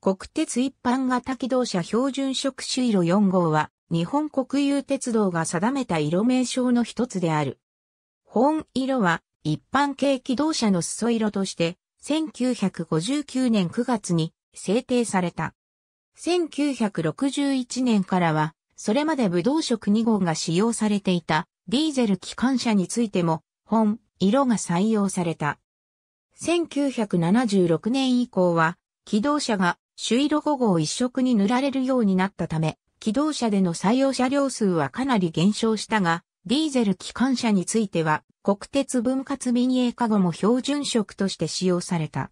国鉄一般型機動車標準色朱色4号は、日本国有鉄道が定めた色名称の一つである。本色は、一般軽機動車の裾色として、1959年9月に制定された。1961年からは、それまで武道色2号が使用されていたディーゼル機関車についても、本、色が採用された。1976年以降は、機動車が朱色5号一色に塗られるようになったため、機動車での採用車両数はかなり減少したが、ディーゼル機関車については、国鉄分割民営化後も標準色として使用された。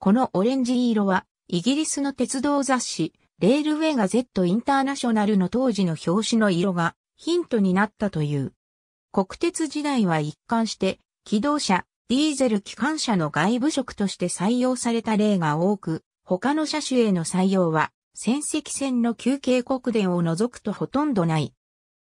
このオレンジ色は、イギリスの鉄道雑誌、レールウェイガ Z インターナショナルの当時の表紙の色がヒントになったという。国鉄時代は一貫して、機動車、ディーゼル機関車の外部色として採用された例が多く、他の車種への採用は、戦績線の休憩国電を除くとほとんどない。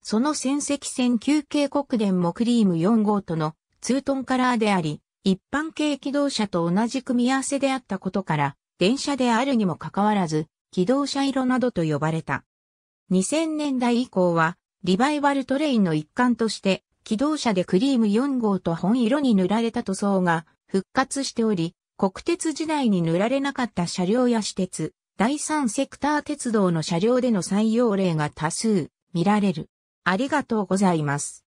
その戦績線休憩国電もクリーム4号とのツートンカラーであり、一般軽機動車と同じ組み合わせであったことから、電車であるにもかかわらず、機動車色などと呼ばれた。2000年代以降は、リバイバルトレインの一環として、機動車でクリーム4号と本色に塗られた塗装が復活しており、国鉄時代に塗られなかった車両や私鉄、第三セクター鉄道の車両での採用例が多数見られる。ありがとうございます。